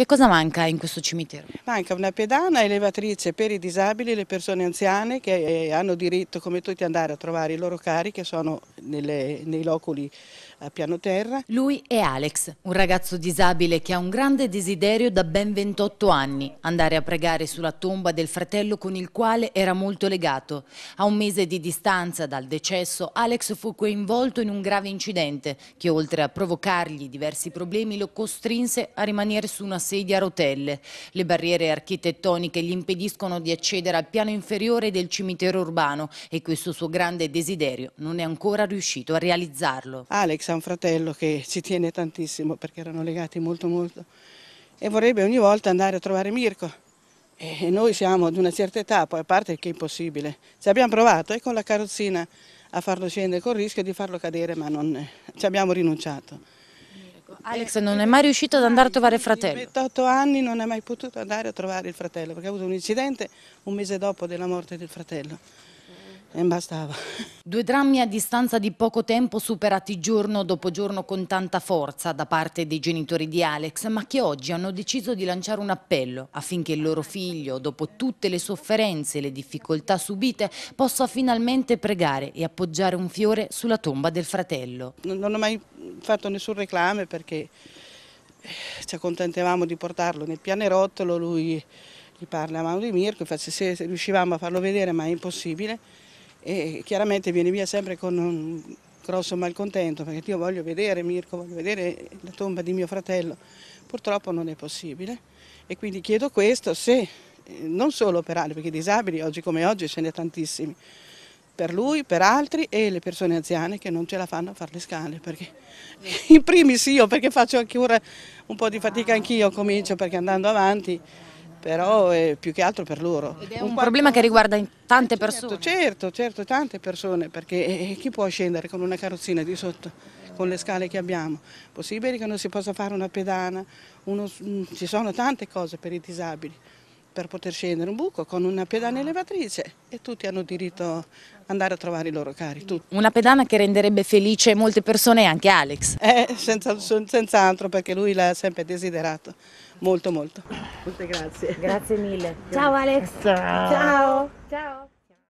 Che cosa manca in questo cimitero? Manca una pedana elevatrice per i disabili e le persone anziane che eh, hanno diritto come tutti andare a trovare i loro cari che sono nelle, nei loculi a piano terra. Lui è Alex, un ragazzo disabile che ha un grande desiderio da ben 28 anni, andare a pregare sulla tomba del fratello con il quale era molto legato. A un mese di distanza dal decesso, Alex fu coinvolto in un grave incidente che oltre a provocargli diversi problemi lo costrinse a rimanere su una sedia sedia a rotelle. Le barriere architettoniche gli impediscono di accedere al piano inferiore del cimitero urbano e questo suo grande desiderio non è ancora riuscito a realizzarlo. Alex ha un fratello che ci tiene tantissimo perché erano legati molto molto e vorrebbe ogni volta andare a trovare Mirko. E noi siamo di una certa età, poi a parte che è impossibile. Ci abbiamo provato e con la carrozzina a farlo scendere, con il rischio di farlo cadere, ma non, ci abbiamo rinunciato. Alex non è mai riuscito ad andare a trovare il fratello. 28 anni non è mai potuto andare a trovare il fratello perché ha avuto un incidente un mese dopo della morte del fratello. E bastava. Due drammi a distanza di poco tempo superati giorno dopo giorno con tanta forza da parte dei genitori di Alex, ma che oggi hanno deciso di lanciare un appello affinché il loro figlio, dopo tutte le sofferenze e le difficoltà subite, possa finalmente pregare e appoggiare un fiore sulla tomba del fratello. Non ho mai fatto nessun reclame perché eh, ci accontentavamo di portarlo nel pianerottolo, lui gli parla a mano di Mirko, infatti se riuscivamo a farlo vedere ma è impossibile e chiaramente viene via sempre con un grosso malcontento perché io voglio vedere Mirko, voglio vedere la tomba di mio fratello, purtroppo non è possibile e quindi chiedo questo se eh, non solo per operare perché i disabili oggi come oggi ce ne sono tantissimi, per lui, per altri e le persone anziane che non ce la fanno a fare le scale. Perché in primis io, perché faccio anche ora un po' di fatica anch'io, comincio perché andando avanti, però è più che altro per loro. Ed è un, un problema quattro... che riguarda tante certo, persone. Certo, certo, tante persone, perché eh, eh, chi può scendere con una carrozzina di sotto? con le scale che abbiamo, possibile che non si possa fare una pedana, uno... Mm, ci sono tante cose per i disabili, per poter scendere un buco con una pedana ah. elevatrice e tutti hanno diritto ad andare a trovare i loro cari. Tutti. Una pedana che renderebbe felice molte persone e anche Alex. Eh, senz'altro senza perché lui l'ha sempre desiderato, molto molto. Molte grazie. Grazie mille. Ciao Alex. Ciao. Ciao. Ciao.